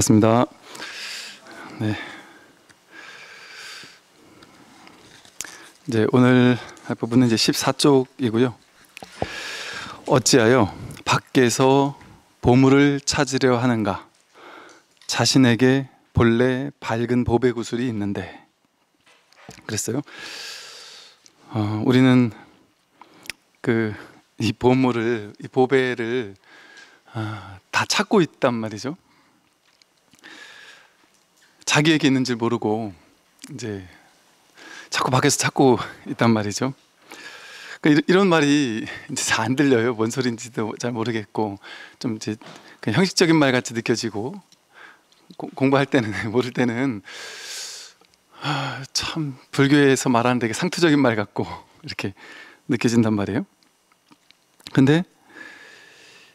반갑습니다. 네. 이제 오늘 할 부분은 이제 14쪽이고요. 어찌하여 밖에서 보물을 찾으려 하는가? 자신에게 본래 밝은 보배 구슬이 있는데. 그랬어요. 어, 우리는 그 이 보물을 이 보배를 아, 다 찾고 있단 말이죠. 자기에게 있는지 모르고 이제 자꾸 밖에서 찾고 있단 말이죠. 그러니까 이런 말이 이제 잘 안 들려요. 뭔 소린지도 잘 모르겠고 좀 이제 그 형식적인 말 같이 느껴지고 고, 공부할 때는 모를 때는 아, 참 불교에서 말하는 되게 상투적인 말 같고 이렇게 느껴진단 말이에요. 근데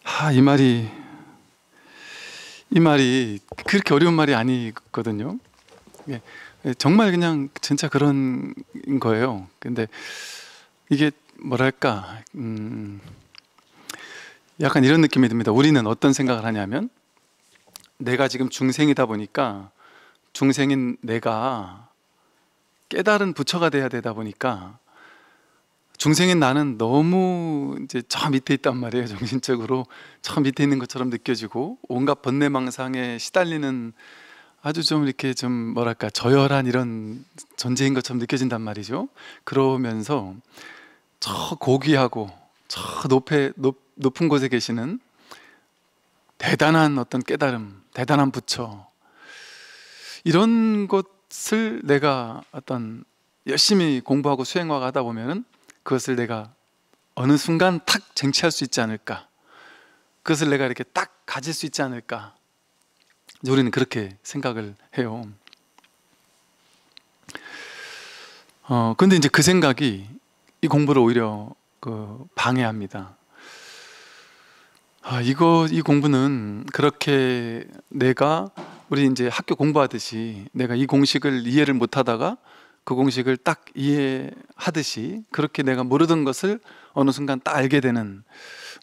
아, 이 말이 이 말이 그렇게 어려운 말이 아니거든요. 예. 예, 정말 그냥 진짜 그런 거예요. 근데 이게 뭐랄까, 음 약간 이런 느낌이 듭니다. 우리는 어떤 생각을 하냐면 내가 지금 중생이다 보니까 중생인 내가 깨달은 부처가 돼야 되다 보니까 중생인 나는 너무 이제 저 밑에 있단 말이에요. 정신적으로 저 밑에 있는 것처럼 느껴지고 온갖 번뇌망상에 시달리는 아주 좀 이렇게 좀 뭐랄까 저열한 이런 존재인 것처럼 느껴진단 말이죠. 그러면서 저 고귀하고 저 높에, 높, 높은 곳에 계시는 대단한 어떤 깨달음, 대단한 부처 이런 것을 내가 어떤 열심히 공부하고 수행화하다 보면은 그것을 내가 어느 순간 탁 쟁취할 수 있지 않을까? 그것을 내가 이렇게 딱 가질 수 있지 않을까? 우리는 그렇게 생각을 해요. 어, 근데 이제 그 생각이 이 공부를 오히려 그 방해합니다. 아, 이거, 이 공부는 그렇게 내가 우리 이제 학교 공부하듯이 내가 이 공식을 이해를 못 하다가 그 공식을 딱 이해하듯이 그렇게 내가 모르던 것을 어느 순간 딱 알게 되는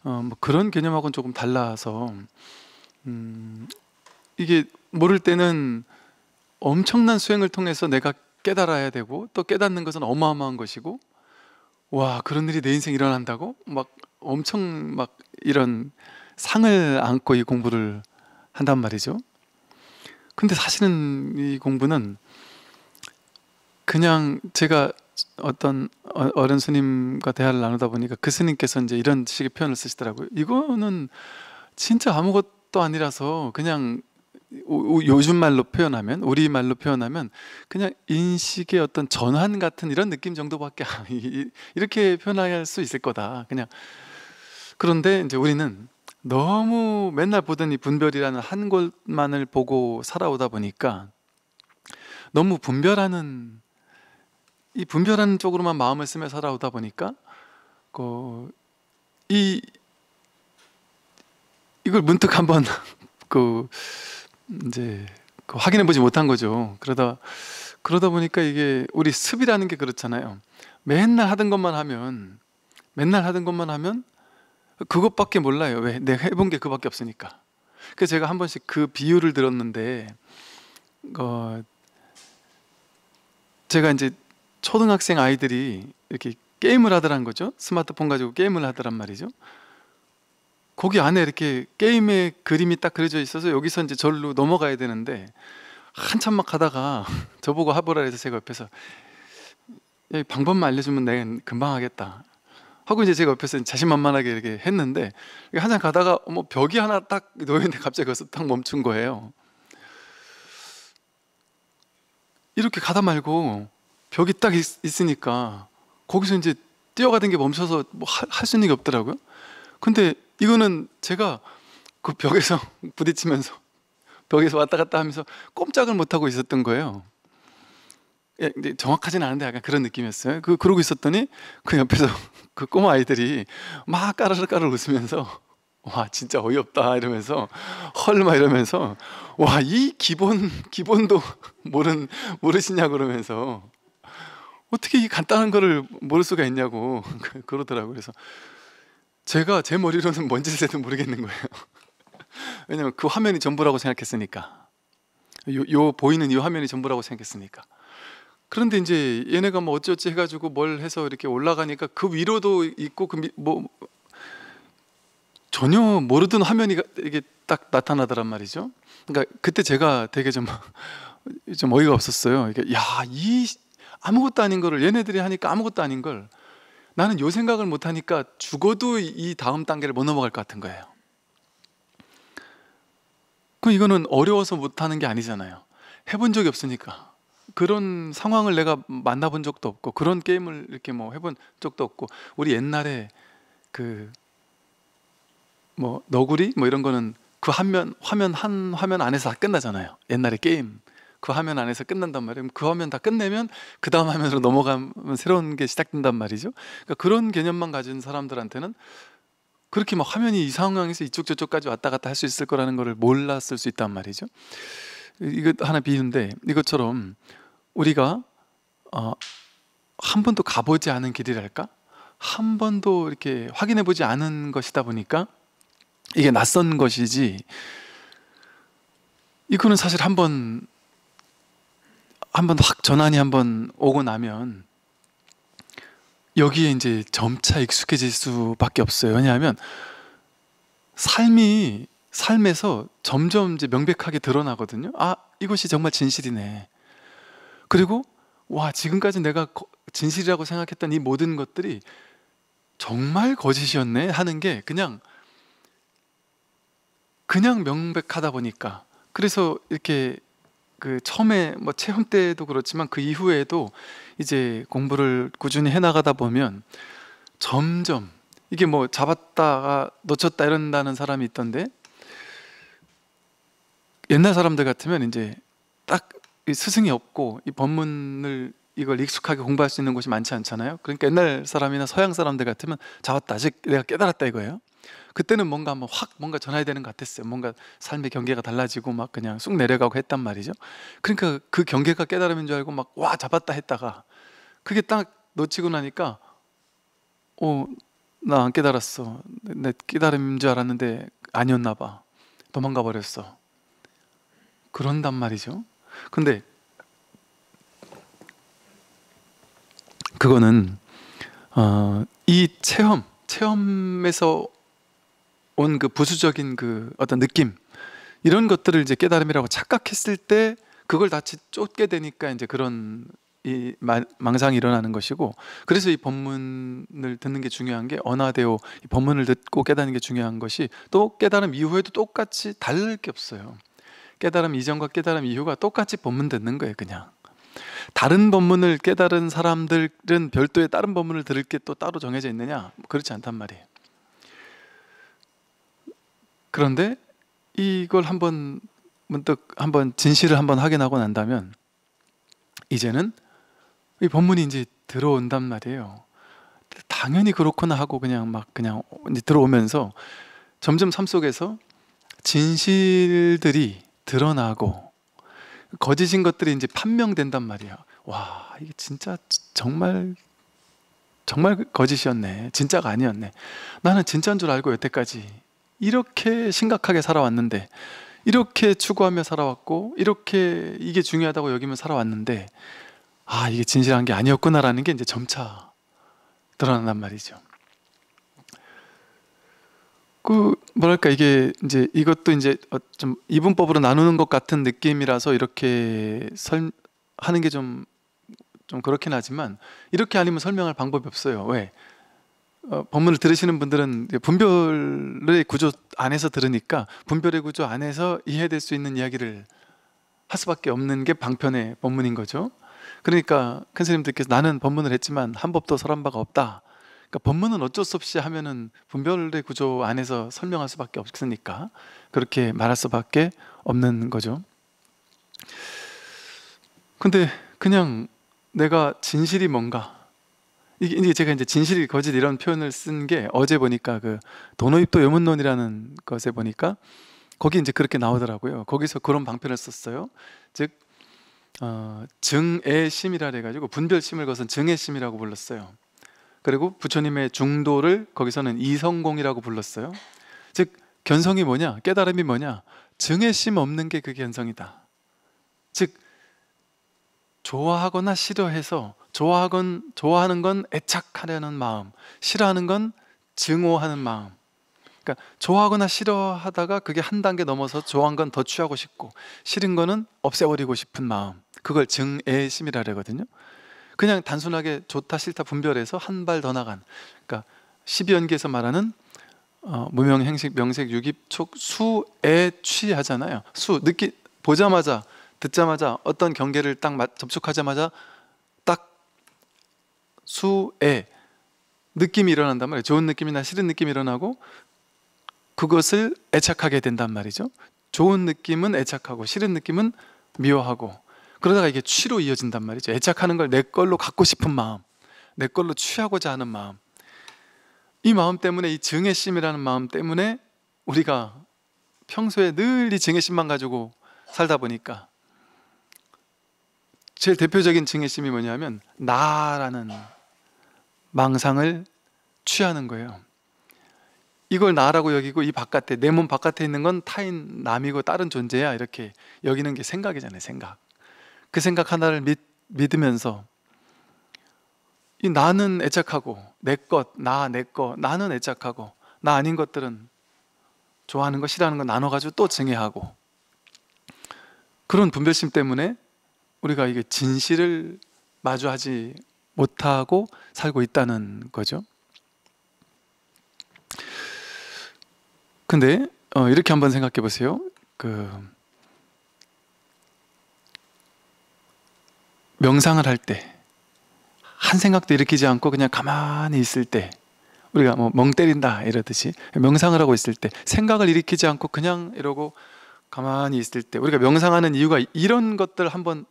어, 뭐 그런 개념하고는 조금 달라서 음, 이게 모를 때는 엄청난 수행을 통해서 내가 깨달아야 되고 또 깨닫는 것은 어마어마한 것이고 와 그런 일이 내 인생 일어난다고 막 엄청 막 이런 상을 안고 이 공부를 한단 말이죠. 근데 사실은 이 공부는 그냥 제가 어떤 어, 어른 스님과 대화를 나누다 보니까 그 스님께서 이제 이런 식의 표현을 쓰시더라고요. 이거는 진짜 아무것도 아니라서 그냥 요즘 말로 표현하면 우리 말로 표현하면 그냥 인식의 어떤 전환 같은 이런 느낌 정도밖에 이렇게 표현할 수 있을 거다. 그냥 그런데 이제 우리는 너무 맨날 보던 이 분별이라는 한 곳만을 보고 살아오다 보니까 너무 분별하는 이분별한 쪽으로만 마음을 쓰며 살아오다 보니까 그이 이걸 문득 한번 그 이제 그 확인해 보지 못한 거죠. 그러다 그러다 보니까 이게 우리 습이라는 게 그렇잖아요. 맨날 하던 것만 하면 맨날 하던 것만 하면 그것밖에 몰라요. 왜? 내가 해본 게 그밖에 없으니까. 그래서 제가 한 번씩 그 비유를 들었는데 어 제가 이제 초등학생 아이들이 이렇게 게임을 하더란 거죠. 스마트폰 가지고 게임을 하더란 말이죠. 거기 안에 이렇게 게임의 그림이 딱 그려져 있어서 여기서 이제 절로 넘어가야 되는데 한참 막 가다가 저보고 하보라 해서 제가 옆에서 방법만 알려주면 내가 금방 하겠다 하고 이제 제가 옆에서 자신만만하게 이렇게 했는데 한참 가다가 뭐 벽이 하나 딱 놓여있는데 갑자기 거기서 딱 멈춘 거예요 이렇게 가다 말고 벽이 딱 있, 으니까 거기서 이제 뛰어가던 게 멈춰서 뭐 할 수 있는 게 없더라고요. 근데 이거는 제가 그 벽에서 부딪히면서 벽에서 왔다 갔다 하면서 꼼짝을 못 하고 있었던 거예요. 예, 정확하진 않은데 약간 그런 느낌이었어요. 그 그러고 있었더니 그 옆에서 그 꼬마 아이들이 막 까르르 까르르 웃으면서 와 진짜 어이없다 이러면서 헐막 이러면서 와 이 기본 기본도 모른 모르시냐 그러면서 어떻게 이 간단한 거를 모를 수가 있냐고 그러더라고요. 그래서 제가 제 머리로는 뭔 짓을 해도 모르겠는 거예요. 왜냐면 그 화면이 전부라고 생각했으니까. 요, 요 보이는 이 화면이 전부라고 생각했으니까. 그런데 이제 얘네가 뭐 어찌어찌 해가지고 뭘 해서 이렇게 올라가니까 그 위로도 있고 그 뭐 전혀 모르던 화면이 이게 딱 나타나더란 말이죠. 그러니까 그때 제가 되게 좀 좀 어이가 없었어요. 이게 야이 아무것도 아닌 거를 얘네들이 하니까 아무것도 아닌 걸 나는 요 생각을 못 하니까 죽어도 이 다음 단계를 못 넘어갈 것 같은 거예요. 그 이거는 어려워서 못 하는 게 아니잖아요. 해본 적이 없으니까 그런 상황을 내가 만나본 적도 없고 그런 게임을 이렇게 뭐 해본 적도 없고 우리 옛날에 그 뭐 너구리 뭐 이런 거는 그 화면 화면 한 화면 안에서 다 끝나잖아요. 옛날에 게임 그 화면 안에서 끝난단 말이에요. 그 화면 다 끝내면 그 다음 화면으로 넘어가면 새로운 게 시작된단 말이죠. 그러니까 그런 개념만 가진 사람들한테는 그렇게 막 화면이 이 상황에서 이쪽 저쪽까지 왔다 갔다 할 수 있을 거라는 거를 몰랐을 수 있단 말이죠. 이거 하나 비유인데 이것처럼 우리가 어, 한 번도 가보지 않은 길이랄까? 한 번도 이렇게 확인해 보지 않은 것이다 보니까 이게 낯선 것이지 이거는 사실 한번 한번 확 전환이 한번 오고 나면 여기에 이제 점차 익숙해질 수밖에 없어요. 왜냐하면 삶이 삶에서 점점 이제 명백하게 드러나거든요. 아 이것이 정말 진실이네. 그리고 와 지금까지 내가 진실이라고 생각했던 이 모든 것들이 정말 거짓이었네 하는 게 그냥 그냥 명백하다 보니까 그래서 이렇게 그 처음에 뭐 체험 때도 그렇지만 그 이후에도 이제 공부를 꾸준히 해나가다 보면 점점 이게 뭐 잡았다가 놓쳤다 이런다는 사람이 있던데 옛날 사람들 같으면 이제 딱이 스승이 없고 이 법문을 이걸 익숙하게 공부할 수 있는 곳이 많지 않잖아요. 그러니까 옛날 사람이나 서양 사람들 같으면 잡았다 아직 내가 깨달았다 이거예요. 그때는 뭔가 한번 확 뭔가 전해야 되는 것 같았어요. 뭔가 삶의 경계가 달라지고 막 그냥 쑥 내려가고 했단 말이죠. 그러니까 그 경계가 깨달음인 줄 알고 막 와 잡았다 했다가 그게 딱 놓치고 나니까 어나 안 깨달았어. 내 깨달음인 줄 알았는데 아니었나 봐. 도망가 버렸어. 그런단 말이죠. 근데 그거는 어, 이 체험, 체험에서 온그 부수적인 그 어떤 느낌 이런 것들을 이제 깨달음이라고 착각했을 때 그걸 다시 쫓게 되니까 이제 그런 이 망상이 일어나는 것이고 그래서 이 법문을 듣는 게 중요한 게 언하대오 이 법문을 듣고 깨닫는 게 중요한 것이 또 깨달음 이후에도 똑같이 다를 게 없어요. 깨달음 이전과 깨달음 이후가 똑같이 법문 듣는 거예요, 그냥. 다른 법문을 깨달은 사람들은 별도의 다른 법문을 들을 게 또 따로 정해져 있느냐? 그렇지 않단 말이에요. 그런데 이걸 한번 문득 한번 진실을 한번 확인하고 난다면 이제는 이법문이 이제 들어온단 말이에요. 당연히 그렇구나 하고 그냥 막 그냥 이제 들어오면서 점점 삶 속에서 진실들이 드러나고 거짓인 것들이 이제 판명된단 말이야. 와, 이게 진짜 정말 정말 거짓이었네. 진짜가 아니었네. 나는 진짜인 줄 알고 여태까지 이렇게 심각하게 살아왔는데 이렇게 추구하며 살아왔고 이렇게 이게 중요하다고 여기며 살아왔는데 아 이게 진실한 게 아니었구나라는 게 이제 점차 드러난단 말이죠. 그 뭐랄까 이게 이제 이것도 이제 어, 좀 이분법으로 나누는 것 같은 느낌이라서 이렇게 설 하는 게 좀 좀 그렇긴 하지만 이렇게 아니면 설명할 방법이 없어요. 왜? 어, 본문을 들으시는 분들은 분별의 구조 안에서 들으니까 분별의 구조 안에서 이해될 수 있는 이야기를 할 수밖에 없는 게 방편의 본문인 거죠. 그러니까 큰스님들께서 나는 법문을 했지만 한 법도 설한 바가 없다. 그러니까 법문은 어쩔 수 없이 하면은 분별의 구조 안에서 설명할 수밖에 없으니까 그렇게 말할 수밖에 없는 거죠. 근데 그냥 내가 진실이 뭔가 이게 제가 제 이제 진실 이 거짓 이런 표현을 쓴 게 어제 보니까 그 도노입도 요문론이라는 것에 보니까 거기 이제 그렇게 나오더라고요. 거기서 그런 방편을 썼어요. 즉 어, 증애 심이라 해가지고 분별심을 것은 증애 심이라고 불렀어요. 그리고 부처님의 중도를 거기서는 이성공이라고 불렀어요. 즉 견성이 뭐냐, 깨달음이 뭐냐, 증애심 없는 게 그 견성이다. 즉 좋아하거나 싫어해서 좋아하건 좋아하는 건 애착하려는 마음, 싫어하는 건 증오하는 마음. 그러니까 좋아하거나 싫어하다가 그게 한 단계 넘어서 좋아한 건 더 취하고 싶고 싫은 거는 없애버리고 싶은 마음. 그걸 증애심이라 그러거든요. 그냥 단순하게 좋다 싫다 분별해서 한 발 더 나간. 그러니까 십이연기에서 말하는 어, 무명 행식 명색 유기촉 수에 취하잖아요. 수 느끼 보자마자 듣자마자 어떤 경계를 딱 접촉하자마자 수에 느낌이 일어난단 말이에요. 좋은 느낌이나 싫은 느낌이 일어나고 그것을 애착하게 된단 말이죠. 좋은 느낌은 애착하고 싫은 느낌은 미워하고 그러다가 이게 취로 이어진단 말이죠. 애착하는 걸 내 걸로 갖고 싶은 마음, 내 걸로 취하고자 하는 마음. 이 마음 때문에 이 증애심이라는 마음 때문에 우리가 평소에 늘 이 증애심만 가지고 살다 보니까 제일 대표적인 증애심이 뭐냐면 나라는 망상을 취하는 거예요. 이걸 나라고 여기고 이 바깥에 내 몸 바깥에 있는 건 타인 남이고 다른 존재야 이렇게 여기는 게 생각이잖아요 생각 그 생각 하나를 믿, 믿으면서 이 나는 애착하고 내것나내거 나는 애착하고 나 아닌 것들은 좋아하는 것 싫어하는 거 나눠가지고 또 증애하고 그런 분별심 때문에 우리가 이게 진실을 마주하지 못하고 살고 있다는 거죠. 근데 어, 이렇게 한번 생각해 보세요. 그 명상을 할 때 한 생각도 일으키지 않고 그냥 가만히 있을 때 우리가 뭐멍 때린다 이러듯이 명상을 하고 있을 때 생각을 일으키지 않고 그냥 이러고 가만히 있을 때 우리가 명상하는 이유가 이런 것들 한번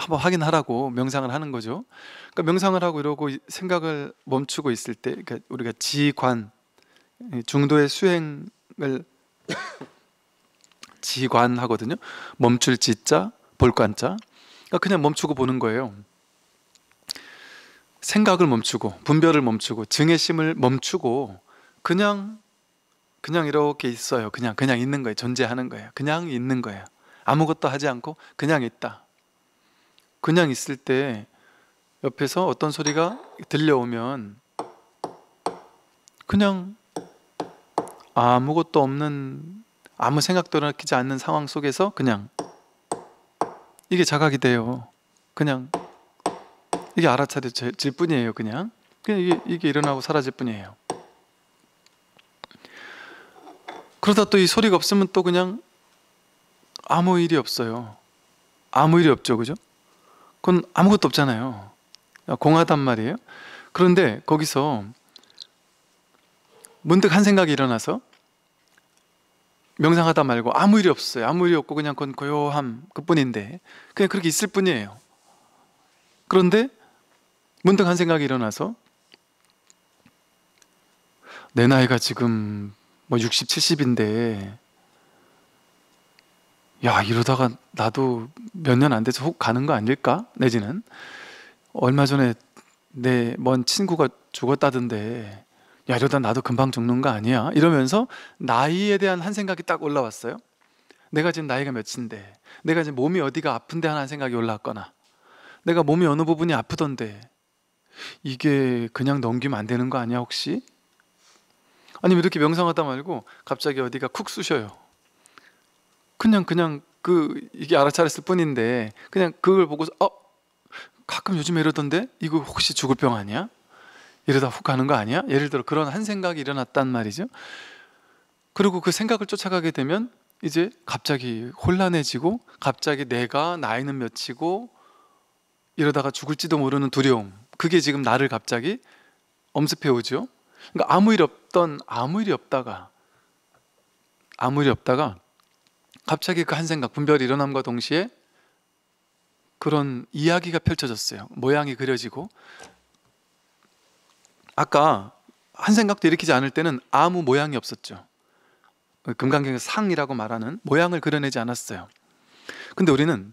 한번 확인하라고 명상을 하는 거죠. 그러니까 명상을 하고 이러고 생각을 멈추고 있을 때 그러니까 우리가 지관 중도의 수행을 지관 하거든요. 멈출 지자 볼관자. 그러니까 그냥 멈추고 보는 거예요. 생각을 멈추고 분별을 멈추고 증의 심을 멈추고 그냥 그냥 이렇게 있어요. 그냥 그냥 있는 거예요. 존재하는 거예요. 그냥 있는 거예요. 아무것도 하지 않고 그냥 있다. 그냥 있을 때 옆에서 어떤 소리가 들려오면 그냥 아무것도 없는 아무 생각도 일으키지 않는 상황 속에서 그냥 이게 자각이 돼요. 그냥 이게 알아차릴 뿐이에요. 그냥 그냥 이게, 이게 일어나고 사라질 뿐이에요. 그러다 또 이 소리가 없으면 또 그냥 아무 일이 없어요. 아무 일이 없죠, 그죠? 그건 아무것도 없잖아요. 아, 공하단 말이에요. 그런데 거기서 문득 한 생각이 일어나서 명상하다 말고 아무 일이 없어요. 아무 일이 없고 그냥 그건 고요함 그뿐인데 그냥 그렇게 있을 뿐이에요. 그런데 문득 한 생각이 일어나서 내 나이가 지금 뭐 60, 70인데 야 이러다가 나도 몇 년 안 돼서 혹 가는 거 아닐까 내지는 얼마 전에 내 먼 친구가 죽었다던데 야 이러다 나도 금방 죽는 거 아니야 이러면서 나이에 대한 한 생각이 딱 올라왔어요 내가 지금 나이가 몇인데 내가 지금 몸이 어디가 아픈데 하는 생각이 올라왔거나 내가 몸이 어느 부분이 아프던데 이게 그냥 넘기면 안 되는 거 아니야 혹시 아니면 이렇게 명상하다 말고 갑자기 어디가 쿡 쑤셔요 그냥 그냥 그 이게 알아차렸을 뿐인데 그냥 그걸 보고서 어 가끔 요즘 이러던데 이거 혹시 죽을 병 아니야? 이러다 훅 가는 거 아니야? 예를 들어 그런 한 생각이 일어났단 말이죠. 그리고 그 생각을 쫓아가게 되면 이제 갑자기 혼란해지고 갑자기 내가 나이는 몇이고 이러다가 죽을지도 모르는 두려움 그게 지금 나를 갑자기 엄습해 오죠. 그러니까 아무 일 없던 아무 일이 없다가 아무 일이 없다가 갑자기 그 한 생각 분별이 일어남과 동시에 그런 이야기가 펼쳐졌어요. 모양이 그려지고 아까 한 생각도 일으키지 않을 때는 아무 모양이 없었죠. 금강경의 상이라고 말하는 모양을 그려내지 않았어요. 근데 우리는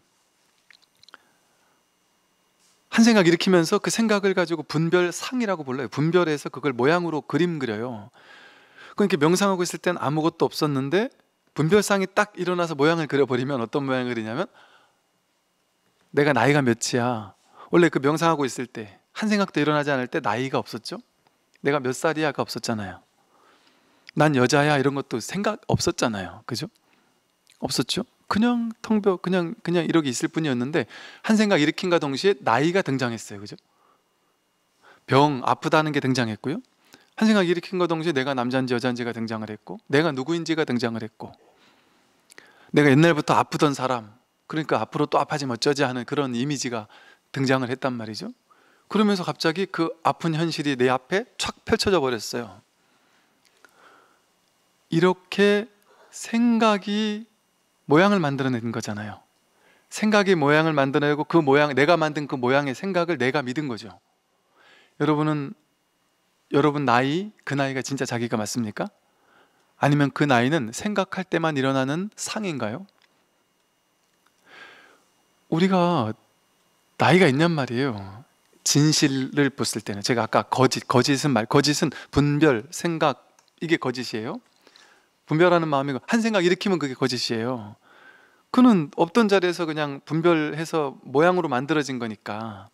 한 생각 일으키면서 그 생각을 가지고 분별상이라고 불러요. 분별해서 그걸 모양으로 그림 그려요. 그러니까 명상하고 있을 땐 아무것도 없었는데 분별상이 딱 일어나서 모양을 그려버리면 어떤 모양을 그리냐면 내가 나이가 몇이야 원래 그 명상하고 있을 때 한 생각도 일어나지 않을 때 나이가 없었죠 내가 몇 살이야가 없었잖아요 난 여자야 이런 것도 생각 없었잖아요 그죠 없었죠 그냥 통벽 그냥 그냥 이렇게 있을 뿐이었는데 한 생각 일으킨가 동시에 나이가 등장했어요 그죠 병 아프다는 게 등장했고요 한 생각 일으킨과 동시에 내가 남자인지 여자인지가 등장을 했고 내가 누구인지가 등장을 했고 내가 옛날부터 아프던 사람, 그러니까 앞으로 또 아파지면 어쩌지 하는 그런 이미지가 등장을 했단 말이죠. 그러면서 갑자기 그 아픈 현실이 내 앞에 촥 펼쳐져 버렸어요. 이렇게 생각이 모양을 만들어낸 거잖아요. 생각이 모양을 만들어내고 그 모양, 내가 만든 그 모양의 생각을 내가 믿은 거죠. 여러분은 여러분 나이, 그 나이가 진짜 자기가 맞습니까? 아니면 그 나이는 생각할 때만 일어나는 상인가요? 우리가 나이가 있냔 말이에요. 진실을 봤을 때는 제가 아까 거짓, 거짓은 말, 거짓은 분별, 생각 이게 거짓이에요. 분별하는 마음이고 그 한 생각 일으키면 그게 거짓이에요. 그는 없던 자리에서 그냥 분별해서 모양으로 만들어진 거니까.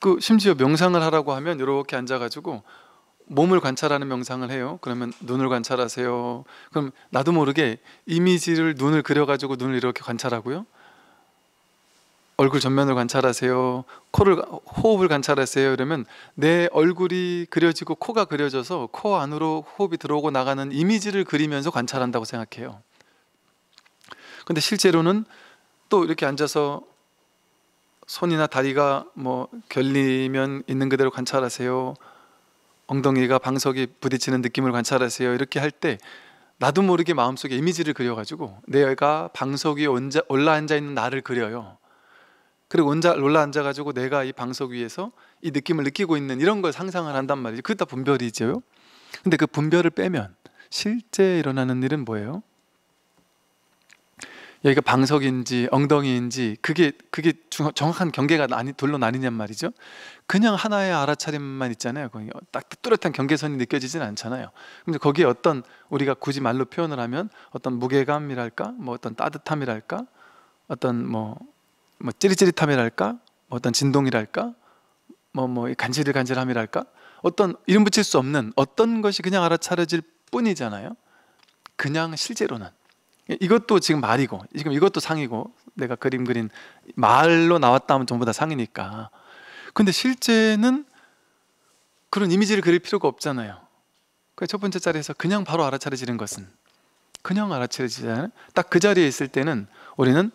그 심지어 명상을 하라고 하면 이렇게 앉아가지고 몸을 관찰하는 명상을 해요. 그러면 눈을 관찰하세요. 그럼 나도 모르게 이미지를 눈을 그려가지고 눈을 이렇게 관찰하고요. 얼굴 전면을 관찰하세요. 코를 호흡을 관찰하세요. 이러면 내 얼굴이 그려지고 코가 그려져서 코 안으로 호흡이 들어오고 나가는 이미지를 그리면서 관찰한다고 생각해요. 근데 실제로는 또 이렇게 앉아서 손이나 다리가 뭐 결리면 있는 그대로 관찰하세요. 엉덩이가 방석이 부딪히는 느낌을 관찰하세요. 이렇게 할 때 나도 모르게 마음속에 이미지를 그려가지고 내가 방석 위에 올라앉아 있는 나를 그려요. 그리고 온자, 올라앉아 가지고 내가 이 방석 위에서 이 느낌을 느끼고 있는 이런 걸 상상을 한단 말이죠. 그게 다 분별이죠. 근데 그 분별을 빼면 실제 일어나는 일은 뭐예요? 여기가 방석인지 엉덩이인지 그게 그게 정확한 경계가 아니 돌로 나뉘냔 말이죠. 그냥 하나의 알아차림만 있잖아요. 거기 딱 뚜렷한 경계선이 느껴지진 않잖아요. 근데 거기에 어떤 우리가 굳이 말로 표현을 하면 어떤 무게감이랄까, 뭐 어떤 따뜻함이랄까, 어떤 뭐, 뭐 찌릿찌릿함이랄까, 뭐 어떤 진동이랄까, 뭐뭐 뭐, 뭐 간질간질함이랄까, 어떤 이름 붙일 수 없는 어떤 것이 그냥 알아차려질 뿐이잖아요. 그냥 실제로는. 이것도 지금 말이고 지금 이것도 상이고 내가 그림 그린 말로 나왔다 하면 전부 다 상이니까 근데 실제는 그런 이미지를 그릴 필요가 없잖아요 그 첫 번째 자리에서 그냥 바로 알아차려지는 것은 그냥 알아차려지잖아요 딱 그 자리에 있을 때는 우리는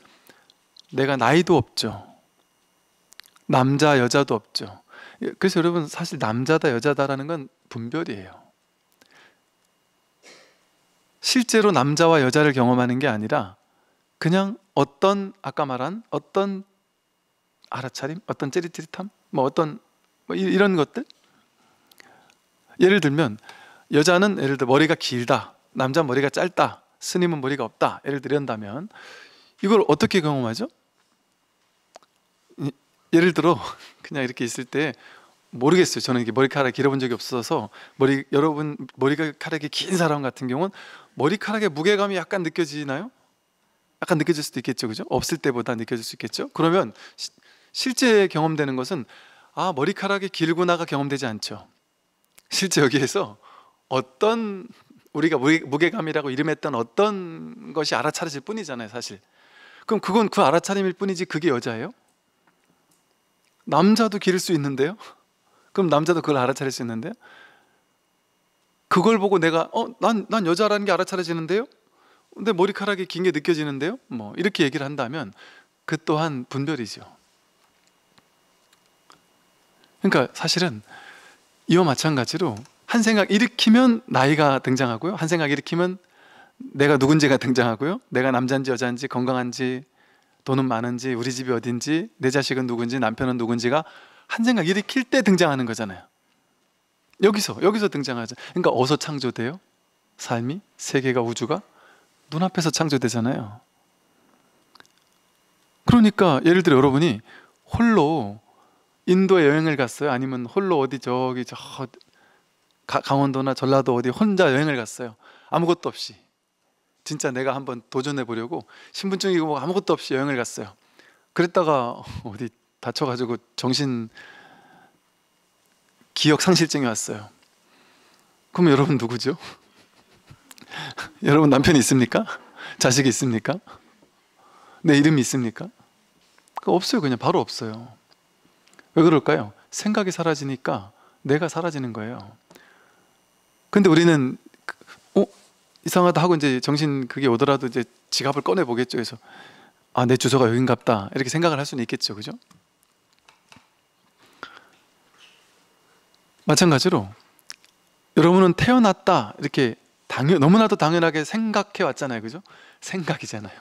내가 나이도 없죠 남자 여자도 없죠 그래서 여러분 사실 남자다 여자다라는 건 분별이에요 실제로 남자와 여자를 경험하는 게 아니라 그냥 어떤 아까 말한 어떤 알아차림, 어떤 찌릿찌릿함, 뭐 어떤 뭐 이런 것들. 예를 들면 여자는 예를 들어 머리가 길다, 남자 머리가 짧다, 스님은 머리가 없다. 예를 들이다면 이걸 어떻게 경험하죠? 예를 들어 그냥 이렇게 있을 때 모르겠어요. 저는 이게 머리카락 길어본 적이 없어서 머리 여러분 머리카락이 긴 사람 같은 경우는 머리카락의 무게감이 약간 느껴지나요? 약간 느껴질 수도 있겠죠, 그죠? 없을 때보다 느껴질 수 있겠죠. 그러면 시, 실제 경험되는 것은 아 머리카락이 길구나가 경험되지 않죠. 실제 여기에서 어떤 우리가 무게감이라고 이름했던 어떤 것이 알아차려질 뿐이잖아요, 사실. 그럼 그건 그 알아차림일 뿐이지 그게 여자예요? 남자도 기를 수 있는데요. 그럼 남자도 그걸 알아차릴 수 있는데요. 그걸 보고 내가 어난난 난 여자라는 게 알아차려지는데요. 근데 머리카락이 긴 게 느껴지는데요. 뭐 이렇게 얘기를 한다면 그 또한 분별이죠. 그러니까 사실은 이와 마찬가지로 한 생각 일으키면 나이가 등장하고요. 한 생각 일으키면 내가 누군지가 등장하고요. 내가 남자인지 여자인지 건강한지 돈은 많은지 우리 집이 어딘지 내 자식은 누군지 남편은 누군지가 한 생각 일으킬 때 등장하는 거잖아요. 여기서 여기서 등장하죠. 그러니까 어서 창조돼요? 삶이 세계가 우주가 눈앞에서 창조되잖아요. 그러니까 예를 들어 여러분이 홀로 인도에 여행을 갔어요. 아니면 홀로 어디 저기 저 강원도나 전라도 어디 혼자 여행을 갔어요. 아무것도 없이 진짜 내가 한번 도전해 보려고 신분증이고 뭐 아무것도 없이 여행을 갔어요. 그랬다가 어디 다쳐가지고 정신 기억 상실증이 왔어요. 그럼 여러분 누구죠? 여러분 남편 있습니까? 자식 있습니까? 내이름 있습니까? 없어요. 그냥 바로 없어요. 왜 그럴까요? 생각이 사라지니까 내가 사라지는 거예요. 근데 우리는 어 이상하다 하고 이제 정신 그게 오더라도 이제 지갑을 꺼내 보겠죠. 그래서 아내 주소가 여긴갑다 이렇게 생각을 할 수는 있겠죠, 그죠? 마찬가지로 여러분은 태어났다 이렇게 당연, 너무나도 당연하게 생각해 왔잖아요. 그죠? 생각이잖아요.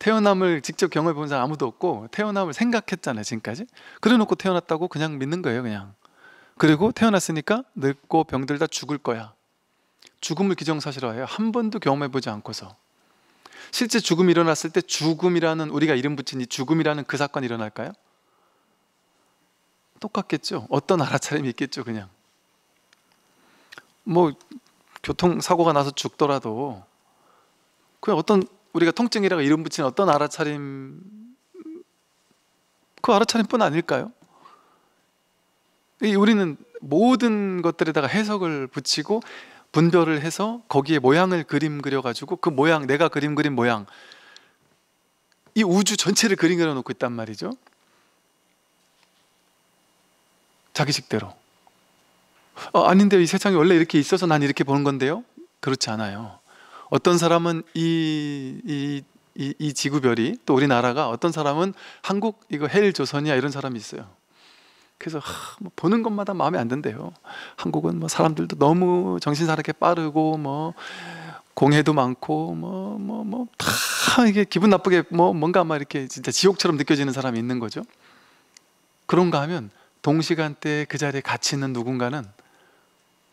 태어남을 직접 경험해 본 사람 아무도 없고 태어남을 생각했잖아요. 지금까지. 그래 놓고 태어났다고 그냥 믿는 거예요. 그냥. 그리고 태어났으니까 늙고 병들다 죽을 거야. 죽음을 기정사실화해요. 한 번도 경험해 보지 않고서. 실제 죽음이 일어났을 때 죽음이라는 우리가 이름 붙인 이 죽음이라는 그 사건이 일어날까요? 똑같겠죠. 어떤 알아차림이 있겠죠, 그냥. 뭐 교통사고가 나서 죽더라도 그냥 어떤 우리가 통증이라고 이름 붙이는 어떤 알아차림 그 알아차림뿐 아닐까요? 우리는 모든 것들에다가 해석을 붙이고 분별을 해서 거기에 모양을 그림 그려가지고 그 모양 내가 그림 그린 모양 이 우주 전체를 그림 그려놓고 있단 말이죠. 자기식대로. 어, 아닌데 이 세상이 원래 이렇게 있어서 난 이렇게 보는 건데요? 그렇지 않아요. 어떤 사람은 이, 이, 이, 이 지구별이 또 우리나라가 어떤 사람은 한국 이거 헬 조선이야 이런 사람이 있어요. 그래서 하, 뭐 보는 것마다 마음에 안 든대요. 한국은 뭐 사람들도 너무 정신사납게 빠르고 뭐 공해도 많고 뭐 뭐 뭐 다 이게 기분 나쁘게 뭐 뭔가 막 이렇게 진짜 지옥처럼 느껴지는 사람이 있는 거죠. 그런가 하면 동시간대에 그 자리에 같이 있는 누군가는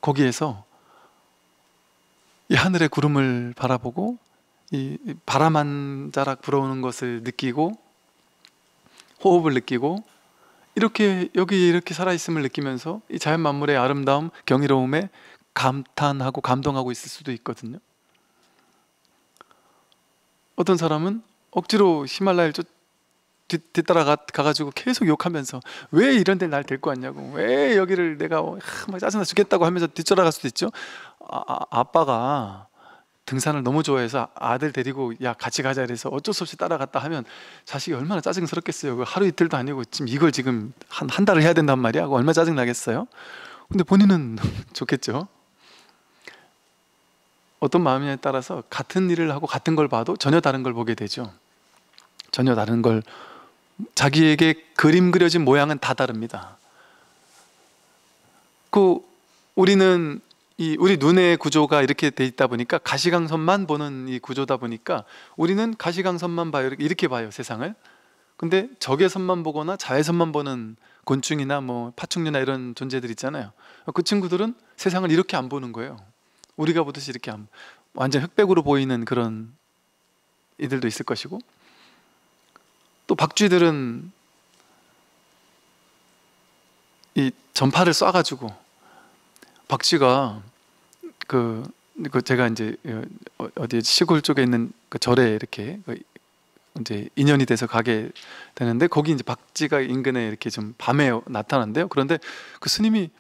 거기에서 이 하늘의 구름을 바라보고 이 바람 한 자락 불어오는 것을 느끼고 호흡을 느끼고 이렇게 여기 이렇게 살아있음을 느끼면서 이 자연 만물의 아름다움, 경이로움에 감탄하고 감동하고 있을 수도 있거든요. 어떤 사람은 억지로 히말라야를 뒤따라 가가지고 계속 욕하면서 왜 이런 데날 데리고 왔냐고 왜 여기를 내가 어, 하, 막 짜증나 죽겠다고 하면서 뒤쫓아갈 수도 있죠 아, 아, 아빠가 등산을 너무 좋아해서 아들 데리고 야 같이 가자 이래서 어쩔 수 없이 따라갔다 하면 자식이 얼마나 짜증스럽겠어요 그 하루 이틀도 아니고 지금 이걸 지금 한, 한 달을 해야 된단 말이야 얼마나 짜증나겠어요 근데 본인은 좋겠죠 어떤 마음이냐에 따라서 같은 일을 하고 같은 걸 봐도 전혀 다른 걸 보게 되죠 전혀 다른 걸 자기에게 그림 그려진 모양은 다 다릅니다. 그 우리는 이 우리 눈의 구조가 이렇게 돼 있다 보니까 가시광선만 보는 이 구조다 보니까 우리는 가시광선만 봐요 이렇게 봐요 세상을. 근데 적외선만 보거나 자외선만 보는 곤충이나 뭐 파충류나 이런 존재들 있잖아요. 그 친구들은 세상을 이렇게 안 보는 거예요. 우리가 보듯이 이렇게 완전 흑백으로 보이는 그런 이들도 있을 것이고 또 박쥐들은 이 전파를 쏴가지고 박쥐가 그, 그 제가 이제 어, 어, 어디 시골 쪽에 있는 그 절에 이렇게 그 이제 인연이 돼서 가게 되는데 거기 이제 박쥐가 인근에 이렇게 좀 밤에 나타난대요. 그런데 그 스님이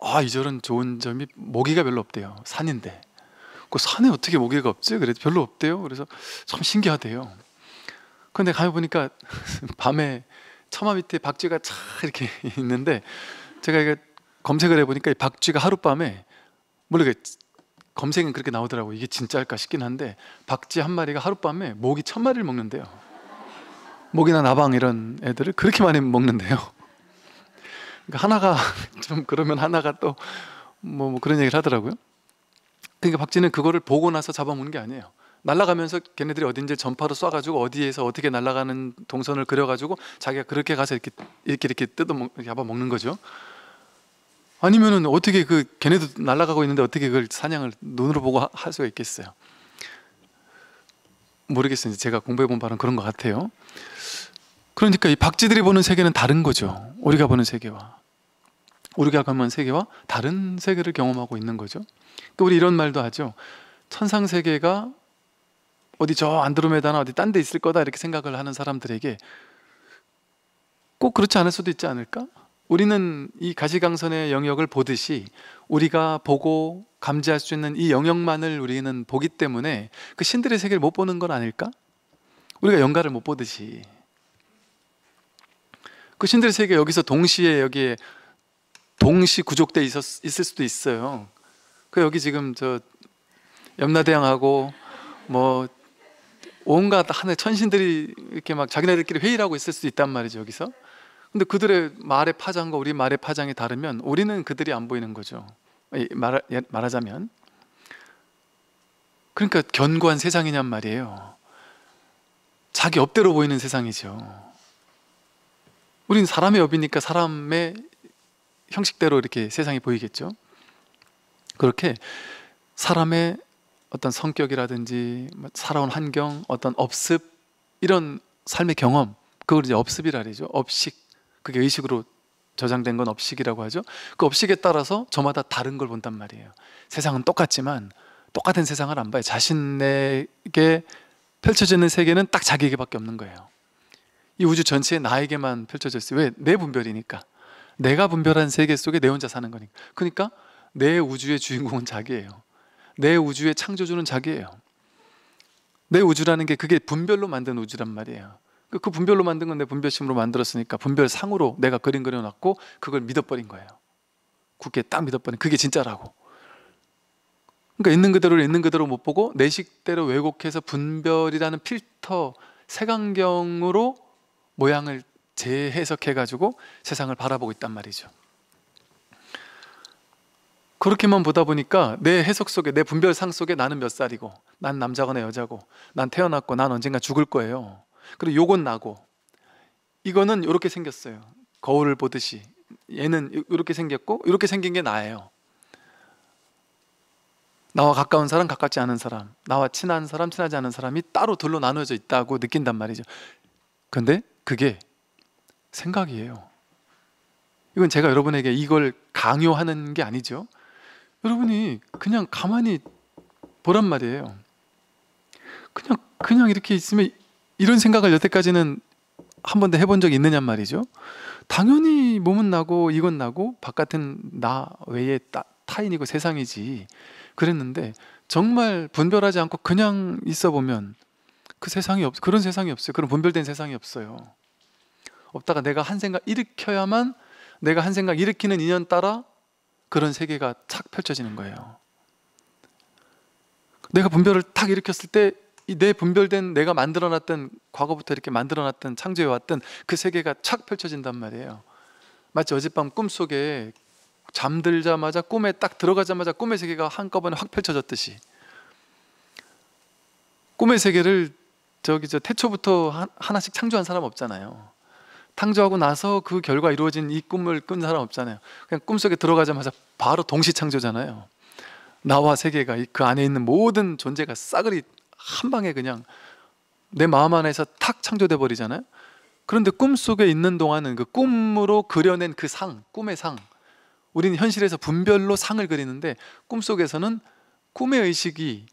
아이 절은 좋은 점이 모기가 별로 없대요. 산인데 그 산에 어떻게 모기가 없지? 그래서 별로 없대요. 그래서 참 신기하대요. 근데 가보니까 밤에 처마 밑에 박쥐가 차 이렇게 있는데 제가 이게 검색을 해보니까 이 박쥐가 하룻밤에 모르게 검색은 그렇게 나오더라고 이게 진짜일까 싶긴 한데 박쥐 한 마리가 하룻밤에 모기 천 마리를 먹는데요 모기나 나방 이런 애들을 그렇게 많이 먹는데요 그러니까 하나가 좀 그러면 하나가 또뭐 뭐 그런 얘기를 하더라고요 그러니까 박쥐는 그거를 보고 나서 잡아먹는 게 아니에요 날아가면서 걔네들이 어딘지 전파로 쏴가지고 어디에서 어떻게 날아가는 동선을 그려가지고 자기가 그렇게 가서 이렇게 이렇게 이렇게 뜯어 먹, 잡아먹는 거죠. 아니면은 어떻게 그 걔네도 날아가고 있는데 어떻게 그걸 사냥을 눈으로 보고 할 수가 있겠어요? 모르겠어요. 제가 공부해 본 바는 그런 것 같아요. 그러니까 이 박쥐들이 보는 세계는 다른 거죠. 우리가 보는 세계와 우리가 가면 세계와 다른 세계를 경험하고 있는 거죠. 또 우리 이런 말도 하죠. 천상 세계가 어디 저 안드로메다나 어디 딴 데 있을 거다 이렇게 생각을 하는 사람들에게 꼭 그렇지 않을 수도 있지 않을까? 우리는 이 가시광선의 영역을 보듯이 우리가 보고 감지할 수 있는 이 영역만을 우리는 보기 때문에 그 신들의 세계를 못 보는 건 아닐까? 우리가 영가를 못 보듯이 그 신들의 세계 여기서 동시에 여기에 동시 구족돼 있었, 있을 수도 있어요. 그 여기 지금 저 염라대왕하고 뭐 온갖 하늘 천신들이 이렇게 막 자기네들끼리 회의를 하고 있을 수 있단 말이죠 여기서 근데 그들의 말의 파장과 우리 말의 파장이 다르면 우리는 그들이 안 보이는 거죠 말, 말하자면 그러니까 견고한 세상이냔 말이에요 자기 업대로 보이는 세상이죠 우린 사람의 업이니까 사람의 형식대로 이렇게 세상이 보이겠죠 그렇게 사람의 어떤 성격이라든지 뭐 살아온 환경, 어떤 업습 이런 삶의 경험 그걸 이제 업습이라 그러죠. 업식 그게 의식으로 저장된 건 업식이라고 하죠. 그 업식에 따라서 저마다 다른 걸 본단 말이에요. 세상은 똑같지만 똑같은 세상을 안 봐요. 자신에게 펼쳐지는 세계는 딱 자기에게밖에 없는 거예요. 이 우주 전체에 나에게만 펼쳐져 있어요. 왜? 내 분별이니까. 내가 분별한 세계 속에 내 혼자 사는 거니까. 그러니까 내 우주의 주인공은 자기예요. 내 우주의 창조주는 자기예요. 내 우주라는 게 그게 분별로 만든 우주란 말이에요. 그, 그 분별로 만든 건 내 분별심으로 만들었으니까 분별상으로 내가 그림 그려놨고 그걸 믿어버린 거예요. 굳게 딱 믿어버린 그게 진짜라고. 그러니까 있는 그대로 있는 그대로 못 보고 내식대로 왜곡해서 분별이라는 필터 색안경으로 모양을 재해석해 가지고 세상을 바라보고 있단 말이죠. 그렇게만 보다 보니까 내 해석 속에 내 분별상 속에 나는 몇 살이고 난 남자거나 여자고 난 태어났고 난 언젠가 죽을 거예요. 그리고 요건 나고 이거는 이렇게 생겼어요. 거울을 보듯이 얘는 이렇게 생겼고 이렇게 생긴 게 나예요. 나와 가까운 사람, 가깝지 않은 사람, 나와 친한 사람, 친하지 않은 사람이 따로 둘로 나눠져 있다고 느낀단 말이죠. 근데 그게 생각이에요. 이건 제가 여러분에게 이걸 강요하는 게 아니죠. 여러분이 그냥 가만히 보란 말이에요. 그냥 그냥 이렇게 있으면 이런 생각을 여태까지는 한 번도 해본 적이 있느냐 말이죠. 당연히 몸은 나고 이건 나고 바깥은 나 외에 타, 타인이고 세상이지 그랬는데 정말 분별하지 않고 그냥 있어 보면 그 세상이 없 그런 세상이 없어요. 그런 분별된 세상이 없어요. 없다가 내가 한 생각 일으켜야만 내가 한 생각 일으키는 인연 따라 그런 세계가 착 펼쳐지는 거예요. 내가 분별을 탁 일으켰을 때내 분별된 내가 만들어놨던 과거부터 이렇게 만들어놨던 창조해왔던 그 세계가 착 펼쳐진단 말이에요. 마치 어젯밤 꿈속에 잠들자마자 꿈에 딱 들어가자마자 꿈의 세계가 한꺼번에 확 펼쳐졌듯이 꿈의 세계를 저기 저 태초부터 하나씩 창조한 사람 없잖아요. 창조하고 나서 그 결과 이루어진 이 꿈을 꾼 사람 없잖아요. 그냥 꿈속에 들어가자마자 바로 동시 창조잖아요. 나와 세계가 그 안에 있는 모든 존재가 싸그리 한 방에 그냥 내 마음 안에서 탁 창조돼 버리잖아요. 그런데 꿈 속에 있는 동안은 그 꿈으로 그려낸 그 상, 꿈의 상. 우리는 현실에서 분별로 상을 그리는데 꿈 속에서는 꿈의 의식이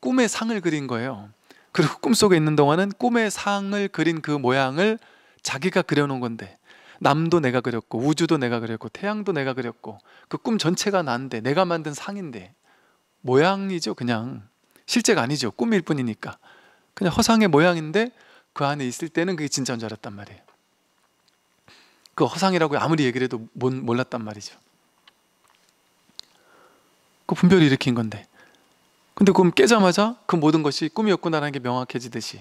꿈의 상을 그린 거예요. 그리고 꿈 속에 있는 동안은 꿈의 상을 그린 그 모양을 자기가 그려놓은 건데 남도 내가 그렸고 우주도 내가 그렸고 태양도 내가 그렸고 그 꿈 전체가 나 난데 내가 만든 상인데 모양이죠 그냥 실제가 아니죠 꿈일 뿐이니까 그냥 허상의 모양인데 그 안에 있을 때는 그게 진짜인 줄 알았단 말이에요 그 허상이라고 아무리 얘기를 해도 몰랐단 말이죠 그 분별을 일으킨 건데 근데 꿈 깨자마자 그 모든 것이 꿈이었구나라는 게 명확해지듯이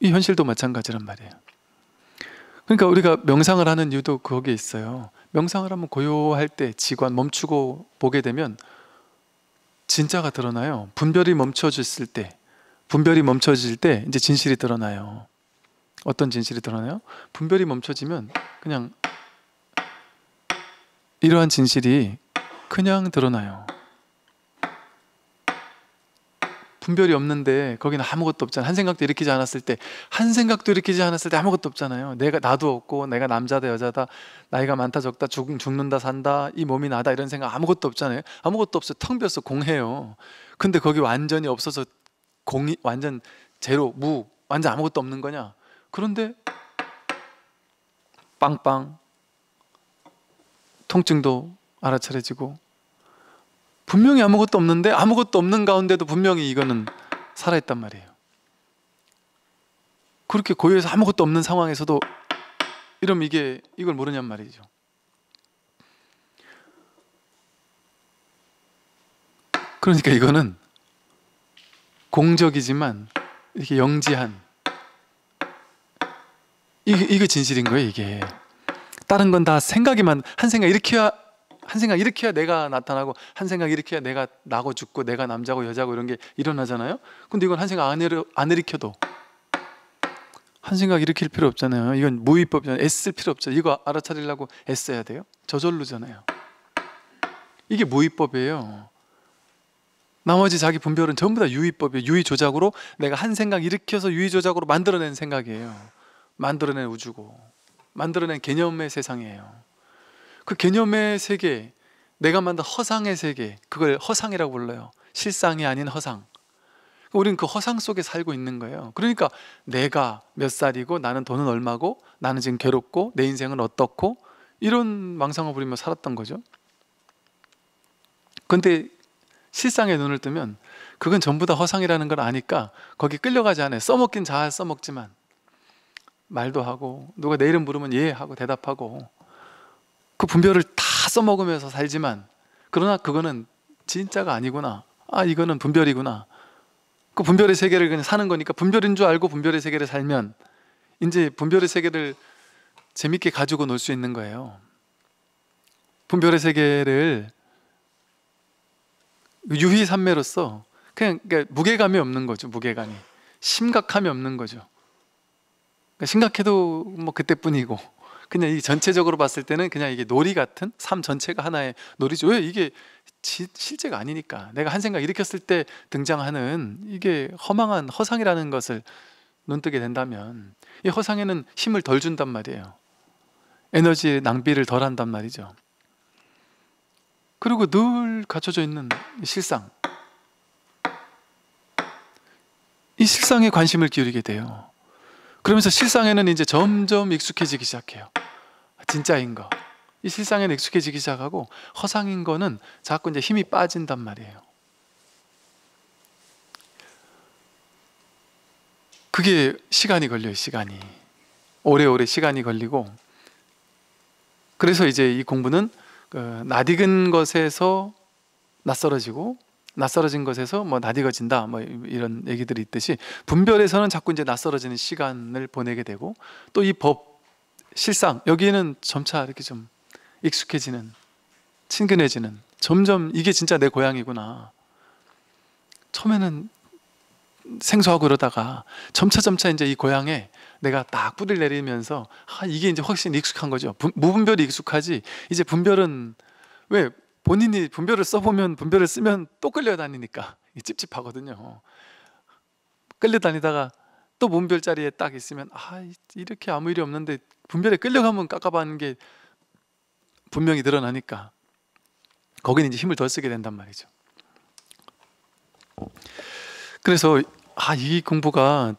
이 현실도 마찬가지란 말이에요 그러니까 우리가 명상을 하는 이유도 거기에 있어요. 명상을 하면 고요할 때 지관 멈추고 보게 되면 진짜가 드러나요. 분별이 멈춰졌을 때, 분별이 멈춰질 때 이제 진실이 드러나요. 어떤 진실이 드러나요? 분별이 멈춰지면 그냥 이러한 진실이 그냥 드러나요. 분별이 없는데 거기는 아무것도 없잖아한 생각도 일으키지 않았을 때, 한 생각도 일으키지 않았을 때 아무것도 없잖아요. 내가 나도 없고 내가 남자다 여자다 나이가 많다 적다 죽, 죽는다 산다 이 몸이 나다 이런 생각 아무것도 없잖아요. 아무것도 없어 텅 비어서 공해요. 근데 거기 완전히 없어서 공이 완전 제로 무 완전 아무것도 없는 거냐? 그런데 빵빵 통증도 알아차려지고 분명히 아무것도 없는데 아무것도 없는 가운데도 분명히 이거는 살아있단 말이에요. 그렇게 고요해서 아무것도 없는 상황에서도 이러 이게 이걸 모르냔 말이죠. 그러니까 이거는 공적이지만 이렇게 영지한 이게, 이게 진실인 거예요 이게 다른 건 다 생각이만 한 생각 이렇게 한 생각 이렇게 해야 내가 나타나고 한 생각 이렇게 해야 내가 나고 죽고 내가 남자고 여자고 이런 게 일어나잖아요. 근데 이건 한 생각 안, 일으, 안 일으켜도 한 생각 일으킬 필요 없잖아요. 이건 무의법이잖아요. 애쓸 필요 없죠. 이거 알아차리려고 애써야 돼요. 저절로잖아요. 이게 무의법이에요. 나머지 자기 분별은 전부 다 유의법이에요. 유의조작으로 내가 한 생각 일으켜서 유의조작으로 만들어낸 생각이에요. 만들어낸 우주고 만들어낸 개념의 세상이에요. 그 개념의 세계, 내가 만든 허상의 세계, 그걸 허상이라고 불러요. 실상이 아닌 허상. 우리는 그 허상 속에 살고 있는 거예요. 그러니까 내가 몇 살이고 나는 돈은 얼마고 나는 지금 괴롭고 내 인생은 어떻고 이런 망상을 부리며 살았던 거죠. 근데 실상의 눈을 뜨면 그건 전부 다 허상이라는 걸 아니까 거기 끌려가지 않아요. 써먹긴 잘 써먹지만 말도 하고 누가 내 이름 부르면 예 하고 대답하고 그 분별을 다 써먹으면서 살지만 그러나 그거는 진짜가 아니구나. 아 이거는 분별이구나. 그 분별의 세계를 그냥 사는 거니까 분별인 줄 알고 분별의 세계를 살면 이제 분별의 세계를 재밌게 가지고 놀 수 있는 거예요. 분별의 세계를 유희산매로서 그냥 그러니까 무게감이 없는 거죠. 무게감이 심각함이 없는 거죠. 그러니까 심각해도 뭐 그때뿐이고. 그냥 이 전체적으로 봤을 때는 그냥 이게 놀이 같은 삶 전체가 하나의 놀이죠. 왜 이게 지, 실제가 아니니까 내가 한 생각 일으켰을 때 등장하는 이게 허망한 허상이라는 것을 눈뜨게 된다면 이 허상에는 힘을 덜 준단 말이에요. 에너지 낭비를 덜 한단 말이죠. 그리고 늘 갖춰져 있는 실상. 이 실상에 관심을 기울이게 돼요. 그러면서 실상에는 이제 점점 익숙해지기 시작해요. 진짜인 거. 이 실상에는 익숙해지기 시작하고 허상인 거는 자꾸 이제 힘이 빠진단 말이에요. 그게 시간이 걸려요, 시간이. 오래오래 시간이 걸리고 그래서 이제 이 공부는 그 낯익은 것에서 낯설어지고 낯설어진 것에서 뭐 낯익어진다 뭐 이런 얘기들이 있듯이 분별에서는 자꾸 이제 낯설어지는 시간을 보내게 되고 또 이 법 실상 여기에는 점차 이렇게 좀 익숙해지는 친근해지는 점점 이게 진짜 내 고향이구나 처음에는 생소하고 그러다가 점차 점차 이제 이 고향에 내가 딱 뿌리를 내리면서 아 이게 이제 확실히 익숙한 거죠. 부, 무분별이 익숙하지 이제 분별은 왜 본인이 분별을 써보면 분별을 쓰면 또 끌려다니니까 찝찝하거든요. 끌려다니다가 또 문별 자리에 딱 있으면 아 이렇게 아무 일이 없는데 분별에 끌려가면 깝깝한 게 분명히 드러나니까 거기는 이제 힘을 덜 쓰게 된단 말이죠. 그래서 아이 공부가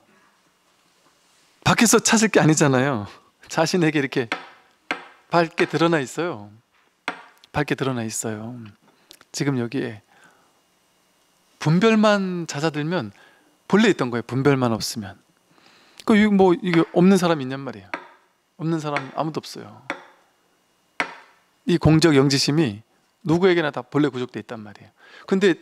밖에서 찾을 게 아니잖아요. 자신에게 이렇게 밝게 드러나 있어요. 밝게 드러나 있어요. 지금 여기에 분별만 찾아들면 본래 있던 거예요. 분별만 없으면. 그 뭐 이게 없는 사람 있냔 말이에요. 없는 사람 아무도 없어요. 이 공적 영지심이 누구에게나 다 본래 구족돼 있단 말이에요. 근데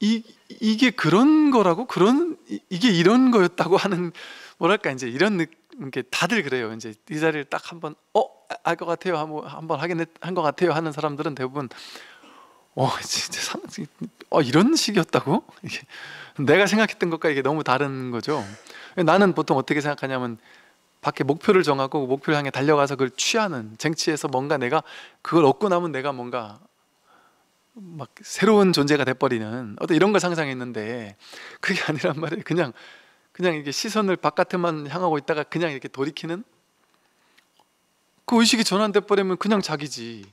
이, 이게 그런 거라고 그런 이게 이런 거였다고 하는 뭐랄까 이제 이런 느낌 이렇게 다들 그래요. 이제 이 자리를 딱 한번 어알 것 같아요. 한번 한번 하긴 한것 같아요 하는 사람들은 대부분 어 진짜 상, 어 이런 식이었다고 이게 내가 생각했던 것과 이게 너무 다른 거죠. 나는 보통 어떻게 생각하냐면 밖에 목표를 정하고 목표를 향해 달려가서 그걸 취하는 쟁취해서 뭔가 내가 그걸 얻고 나면 내가 뭔가 막 새로운 존재가 돼버리는 어떤 이런 걸 상상했는데 그게 아니란 말이에요. 그냥 그냥 이렇게 시선을 바깥에만 향하고 있다가 그냥 이렇게 돌이키는 그 의식이 전환돼 버리면 그냥 자기지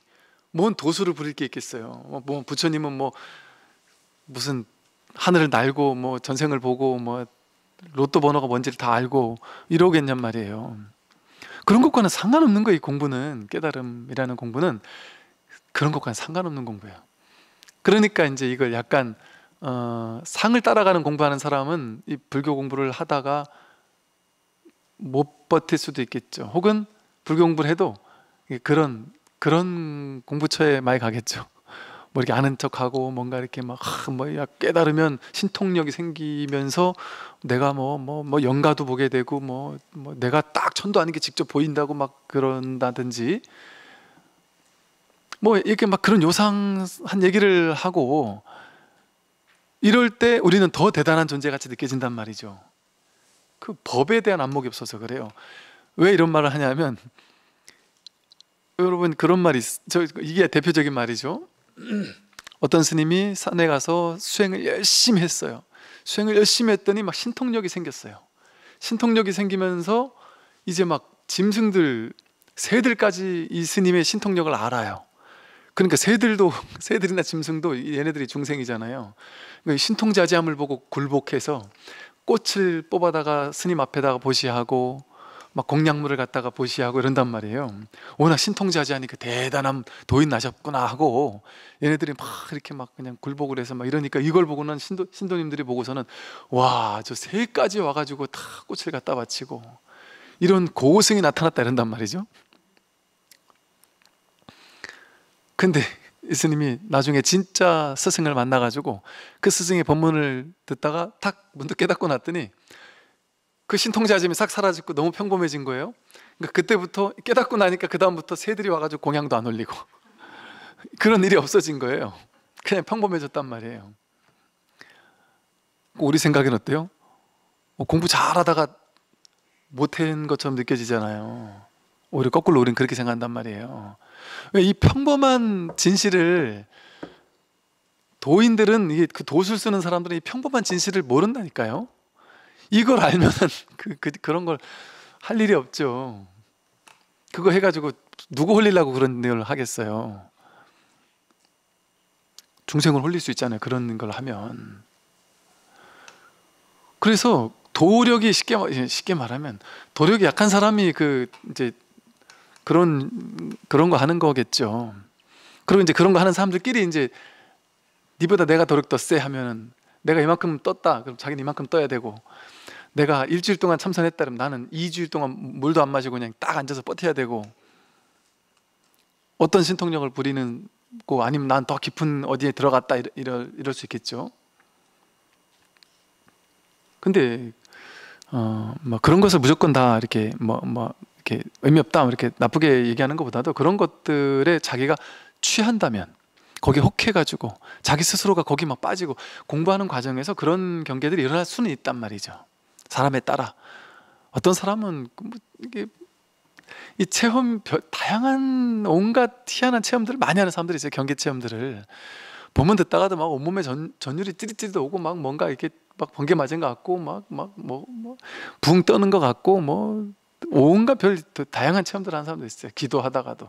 뭔 도수를 부릴 게 있겠어요. 뭐, 뭐 부처님은 뭐 무슨 하늘을 날고 뭐 전생을 보고 뭐 로또 번호가 뭔지를 다 알고 이러겠냔 말이에요. 그런 것과는 상관없는 거예요. 이 공부는 깨달음이라는 공부는 그런 것과는 상관없는 공부예요. 그러니까 이제 이걸 약간 어, 상을 따라가는 공부하는 사람은 이 불교 공부를 하다가 못 버틸 수도 있겠죠. 혹은 불교 공부를 해도 그런 그런 공부처에 많이 가겠죠. 뭐 이렇게 아는 척하고 뭔가 이렇게 막뭐 깨달으면 신통력이 생기면서 내가 뭐 뭐뭐 뭐, 뭐 영가도 보게 되고 뭐, 뭐 내가 딱 천도 아닌 게 직접 보인다고 막 그런다든지 뭐 이렇게 막 그런 요상한 얘기를 하고 이럴 때 우리는 더 대단한 존재같이 느껴진단 말이죠. 그 법에 대한 안목이 없어서 그래요. 왜 이런 말을 하냐면 여러분 그런 말이 저 이게 대표적인 말이죠. 어떤 스님이 산에 가서 수행을 열심히 했어요. 수행을 열심히 했더니 막 신통력이 생겼어요. 신통력이 생기면서 이제 막 짐승들 새들까지 이 스님의 신통력을 알아요. 그러니까 새들도 새들이나 짐승도 얘네들이 중생이잖아요. 그러니까 신통자지함을 보고 굴복해서 꽃을 뽑아다가 스님 앞에다가 보시하고 막 공약물을 갖다가 보시하고 이런단 말이에요. 워낙 신통자지하니까 그 대단한 도인 나셨구나 하고 얘네들이 막 이렇게 막 그냥 굴복을 해서 막 이러니까 이걸 보고는 신도, 신도님들이 보고서는 와 저 새까지 와가지고 다 꽃을 갖다 바치고 이런 고승이 나타났다 이런단 말이죠. 근데 이스님이 나중에 진짜 스승을 만나가지고 그 스승의 법문을 듣다가 탁 문득 깨닫고 났더니 그 신통자짐이 싹 사라지고 너무 평범해진 거예요. 그러니까 그때부터 깨닫고 나니까 그 다음부터 새들이 와가지고 공양도 안 올리고 그런 일이 없어진 거예요. 그냥 평범해졌단 말이에요. 우리 생각엔 어때요? 뭐 공부 잘하다가 못한 것처럼 느껴지잖아요. 오히려 거꾸로 우리는 그렇게 생각한단 말이에요. 왜이 평범한 진실을 도인들은 이게 그 도술 쓰는 사람들은 이 평범한 진실을 모른다니까요. 이걸 알면은 그, 그 그런 걸 할 일이 없죠. 그거 해가지고 누구 홀리려고 그런 일을 하겠어요. 중생을 홀릴 수 있잖아요. 그런 걸 하면. 그래서 도력이 쉽게 쉽게 말하면 도력이 약한 사람이 그 이제 그런 그런 거 하는 거겠죠. 그리고 이제 그런 거 하는 사람들끼리 이제 니보다 내가 더력 더세 하면은 내가 이만큼 떴다 그럼 자기는 이만큼 떠야 되고 내가 일주일 동안 참선했다 그럼 나는 이주일 동안 물도 안 마시고 그냥 딱 앉아서 버텨야 되고 어떤 신통력을 부리는 고 아니면 난 더 깊은 어디에 들어갔다 이럴, 이럴 수 있겠죠. 근데 어, 뭐 그런 것을 무조건 다 이렇게 뭐뭐 뭐 이렇게 의미 없다 뭐 이렇게 나쁘게 얘기하는 것보다도 그런 것들에 자기가 취한다면 거기에 혹해가지고 자기 스스로가 거기 막 빠지고 공부하는 과정에서 그런 경계들이 일어날 수는 있단 말이죠. 사람에 따라 어떤 사람은 그 뭐 이게 이 체험 다양한 온갖 희한한 체험들을 많이 하는 사람들이 있어요. 경계 체험들을 보면 듣다가도 막 온몸에 전, 전율이 찌릿찌릿 오고 막 뭔가 이렇게 막 번개 맞은 것 같고 막 막뭐붕 뭐, 떠는 것 같고 뭐 온갖 별 다양한 체험들 하는 사람도 있어요. 기도하다가도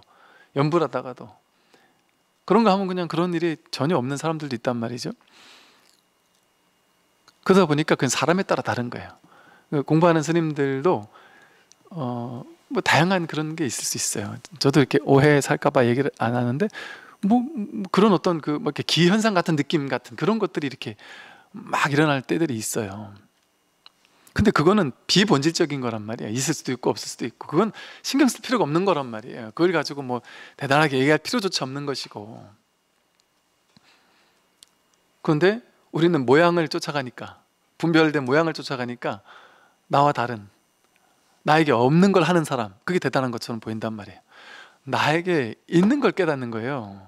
연불하다가도 그런 거 하면 그냥 그런 일이 전혀 없는 사람들도 있단 말이죠. 그러다 보니까 그건 사람에 따라 다른 거예요. 그 공부하는 스님들도 어, 뭐 다양한 그런 게 있을 수 있어요. 저도 이렇게 오해 살까봐 얘기를 안 하는데 뭐, 뭐 그런 어떤 그막 이렇게 기현상 같은 느낌 같은 그런 것들이 이렇게 막 일어날 때들이 있어요. 근데 그거는 비본질적인 거란 말이야. 있을 수도 있고 없을 수도 있고 그건 신경 쓸 필요가 없는 거란 말이에요. 그걸 가지고 뭐 대단하게 얘기할 필요조차 없는 것이고. 그런데 우리는 모양을 쫓아가니까 분별된 모양을 쫓아가니까 나와 다른 나에게 없는 걸 하는 사람 그게 대단한 것처럼 보인단 말이에요. 나에게 있는 걸 깨닫는 거예요.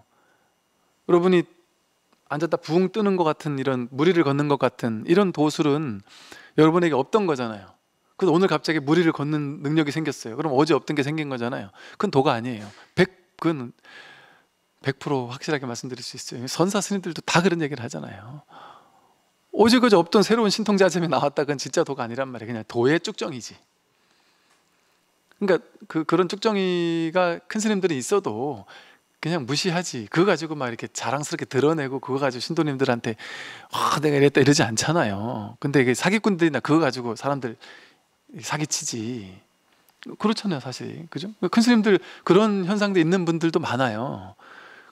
여러분이 앉았다 붕 뜨는 것 같은 이런 무리를 걷는 것 같은 이런 도술은 여러분에게 없던 거잖아요. 근데 오늘 갑자기 무리를 걷는 능력이 생겼어요. 그럼 어제 없던 게 생긴 거잖아요. 그건 도가 아니에요. 100, 그건 100% 확실하게 말씀드릴 수 있어요. 선사 스님들도 다 그런 얘기를 하잖아요. 어제 그저 없던 새로운 신통자점이 나왔다. 그건 진짜 도가 아니란 말이에요. 그냥 도의 쭉정이지. 그러니까 그, 그런 쭉정이가 큰 스님들이 있어도 그냥 무시하지. 그거 가지고 막 이렇게 자랑스럽게 드러내고 그거 가지고 신도님들한테 아, 내가 이랬다 이러지 않잖아요. 근데 이게 사기꾼들이나 그거 가지고 사람들 사기치지. 그렇잖아요, 사실. 그죠? 큰 스님들 그런 현상도 있는 분들도 많아요.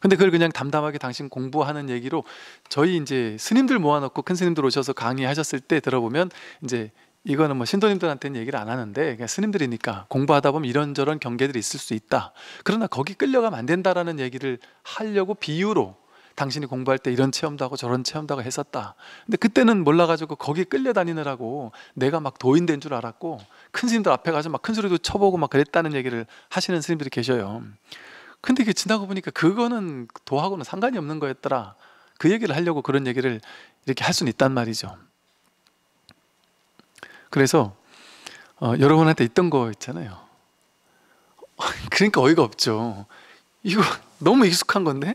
근데 그걸 그냥 담담하게 당신 공부하는 얘기로 저희 이제 스님들 모아놓고 큰 스님들 오셔서 강의하셨을 때 들어보면 이제 이거는 뭐 신도님들한테는 얘기를 안 하는데 그냥 스님들이니까 공부하다 보면 이런저런 경계들이 있을 수 있다. 그러나 거기 끌려가면 안 된다라는 얘기를 하려고 비유로 당신이 공부할 때 이런 체험도 하고 저런 체험도 하고 했었다. 근데 그때는 몰라가지고 거기 끌려다니느라고 내가 막 도인된 줄 알았고 큰 스님들 앞에 가서 막 큰 소리도 쳐보고 막 그랬다는 얘기를 하시는 스님들이 계셔요. 근데 이 지나고 보니까 그거는 도하고는 상관이 없는 거였더라. 그 얘기를 하려고 그런 얘기를 이렇게 할 수는 있단 말이죠. 그래서 어, 여러분한테 있던 거 있잖아요. 그러니까 어이가 없죠. 이거 너무 익숙한 건데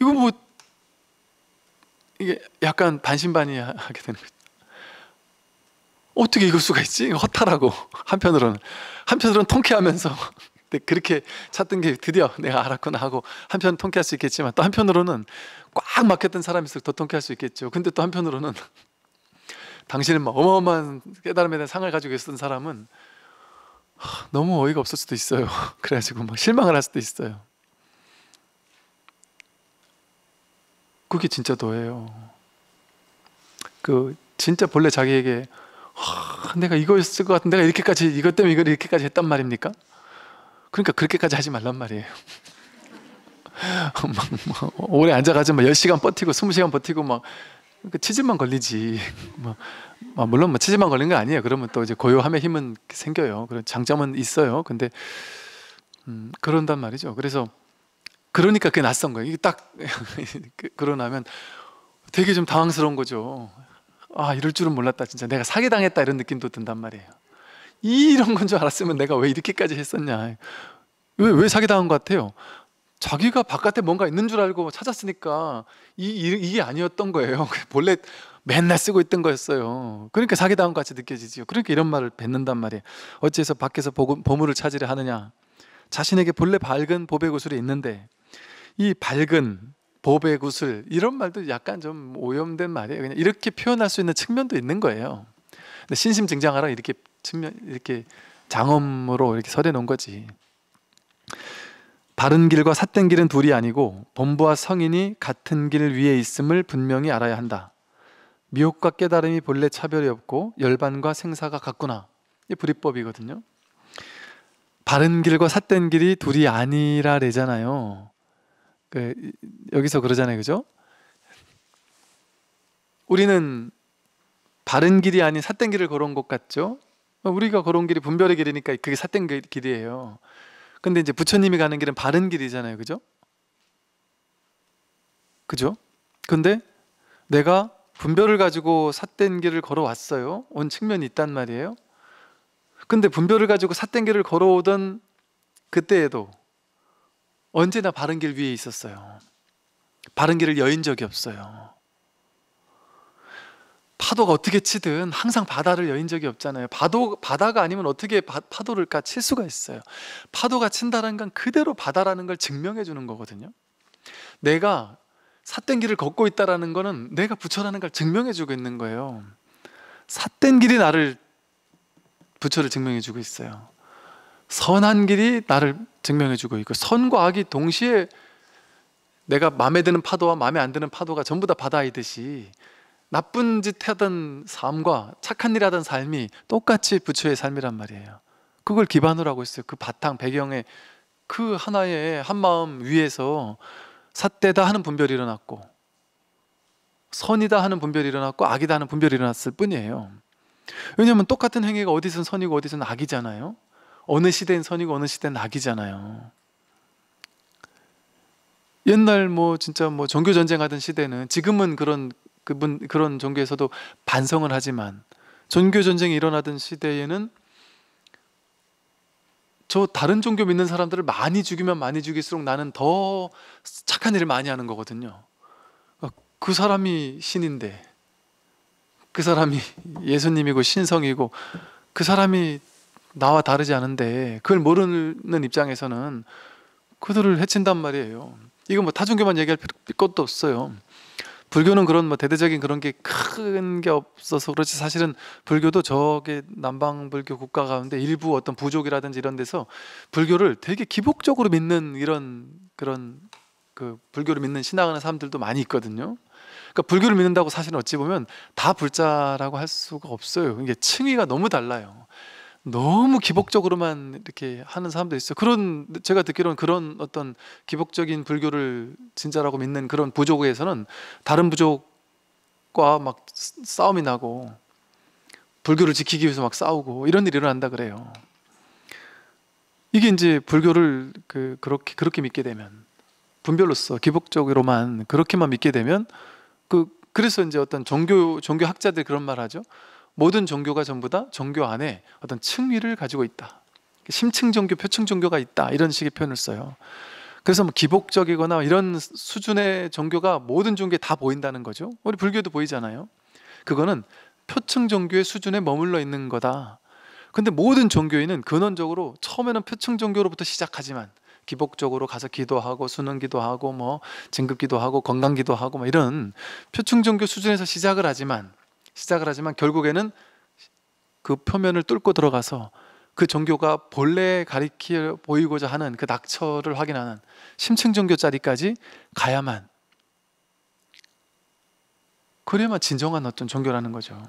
이거 뭐 이게 약간 반신반의하게 되는 거죠. 어떻게 이을 수가 있지? 허탈하고 한편으로는 한편으로는 통쾌하면서 그렇게 찾던 게 드디어 내가 알았구나 하고 한편 통쾌할 수 있겠지만 또 한편으로는 꽉 막혔던 사람일수록 더 통쾌할 수 있겠죠. 근데 또 한편으로는 당신은 막 어마어마한 깨달음에 대한 상을 가지고 있었던 사람은 너무 어이가 없을 수도 있어요. 그래가지고 막 실망을 할 수도 있어요. 그게 진짜 도예요. 그 진짜 본래 자기에게 하, 내가 이거였을 것 같은데 내가 이렇게까지 이것 때문에 이걸 이렇게까지 했단 말입니까? 그러니까 그렇게까지 하지 말란 말이에요. 막, 막, 오래 앉아가지고 막 10시간 버티고 20시간 버티고 막 그러니까 치즈만 걸리지. 뭐, 뭐 물론 뭐 치즈만 걸린 거 아니에요. 그러면 또 이제 고요함의 힘은 생겨요. 그런 장점은 있어요. 근데 음, 그런단 말이죠. 그래서 그러니까 그게 낯선 거예요. 이게 딱 그, 그러나면 되게 좀 당황스러운 거죠. 아 이럴 줄은 몰랐다. 진짜 내가 사기당했다 이런 느낌도 든단 말이에요. 이런 건 줄 알았으면 내가 왜 이렇게까지 했었냐. 왜 왜 사기당한 것 같아요? 자기가 바깥에 뭔가 있는 줄 알고 찾았으니까 이, 이, 게 아니었던 거예요. 그 본래 맨날 쓰고 있던 거였어요. 그러니까 사기다운 같이 느껴지지 그러니까 이런 말을 뱉는단 말이에요. 어찌서 밖에서 보물을 찾으려 하느냐. 자신에게 본래 밝은 보배 구슬이 있는데 이 밝은 보배 구슬 이런 말도 약간 좀 오염된 말이에요. 그냥 이렇게 표현할 수 있는 측면도 있는 거예요. 근데 신심증장하라 이렇게 측면 이렇게 장엄으로 이렇게 설해 놓은 거지. 바른 길과 삿된 길은 둘이 아니고 범부와 성인이 같은 길 위에 있음을 분명히 알아야 한다. 미혹과 깨달음이 본래 차별이 없고 열반과 생사가 같구나. 이 불이법이거든요. 바른 길과 삿된 길이 둘이 아니라래잖아요. 그, 여기서 그러잖아요, 그죠? 우리는 바른 길이 아닌 삿된 길을 걸어것 같죠? 우리가 걸어 길이 분별의 길이니까 그게 삿된 길이에요. 근데 이제 부처님이 가는 길은 바른 길이잖아요. 그죠? 그죠? 근데 내가 분별을 가지고 삿된 길을 걸어왔어요. 온 측면이 있단 말이에요. 근데 분별을 가지고 삿된 길을 걸어오던 그때에도 언제나 바른 길 위에 있었어요. 바른 길을 여인 적이 없어요. 파도가 어떻게 치든 항상 바다를 여인 적이 없잖아요. 바도, 바다가 아니면 어떻게 바, 파도를 칠 수가 있어요. 파도가 친다는 건 그대로 바다라는 걸 증명해 주는 거거든요. 내가 삿된 길을 걷고 있다라는 거는 내가 부처라는 걸 증명해 주고 있는 거예요. 삿된 길이 나를 부처를 증명해 주고 있어요. 선한 길이 나를 증명해 주고 있고 선과 악이 동시에 내가 마음에 드는 파도와 마음에 안 드는 파도가 전부 다 바다이듯이 나쁜 짓 하던 삶과 착한 일 하던 삶이 똑같이 부처의 삶이란 말이에요. 그걸 기반으로 하고 있어요. 그 바탕 배경에 그 하나의 한 마음 위에서 삿대다 하는 분별이 일어났고 선이다 하는 분별이 일어났고 악이다 하는 분별이 일어났을 뿐이에요. 왜냐하면 똑같은 행위가 어디선 선이고 어디선 악이잖아요. 어느 시대엔 선이고 어느 시대엔 악이잖아요. 옛날 뭐 진짜 뭐 종교 전쟁 하던 시대는 지금은 그런 그분 그런 종교에서도 반성을 하지만 종교 전쟁이 일어나던 시대에는 저 다른 종교 믿는 사람들을 많이 죽이면 많이 죽일수록 나는 더 착한 일을 많이 하는 거거든요. 어, 그 사람이 신인데, 그 사람이 예수님이고 신성이고, 그 사람이 나와 다르지 않은데, 그걸 모르는 입장에서는 그들을 해친단 말이에요. 이거 뭐 타종교만 얘기할 것도 없어요. 불교는 그런 뭐 대대적인 그런 게 큰 게 없어서 그렇지 사실은 불교도 저게 남방 불교 국가 가운데 일부 어떤 부족이라든지 이런 데서 불교를 되게 기복적으로 믿는 이런 그런 그 불교를 믿는 신앙하는 사람들도 많이 있거든요. 그러니까 불교를 믿는다고 사실은 어찌 보면 다 불자라고 할 수가 없어요. 이게 층위가 너무 달라요. 너무 기복적으로만 이렇게 하는 사람도 있어. 그런 제가 듣기로는 그런 어떤 기복적인 불교를 진짜라고 믿는 그런 부족에서는 다른 부족과 막 싸움이 나고 불교를 지키기 위해서 막 싸우고 이런 일이 일어난다 그래요. 이게 이제 불교를 그 그렇게 그렇게 믿게 되면 분별로서 기복적으로만 그렇게만 믿게 되면 그 그래서 이제 어떤 종교 종교 학자들 그런 말 하죠. 모든 종교가 전부 다 종교 안에 어떤 층위를 가지고 있다. 심층 종교, 표층 종교가 있다. 이런 식의 표현을 써요. 그래서 뭐 기복적이거나 이런 수준의 종교가 모든 종교에 다 보인다는 거죠. 우리 불교도 보이잖아요. 그거는 표층 종교의 수준에 머물러 있는 거다. 근데 모든 종교인은 근원적으로 처음에는 표층 종교로부터 시작하지만 기복적으로 가서 기도하고 수능 기도하고 뭐 진급 기도하고 건강 기도하고 뭐 이런 표층 종교 수준에서 시작을 하지만 시작을 하지만 결국에는 그 표면을 뚫고 들어가서 그 종교가 본래 가리켜 보이고자 하는 그 낙처를 확인하는 심층 종교 자리까지 가야만 그래야만 진정한 어떤 종교라는 거죠.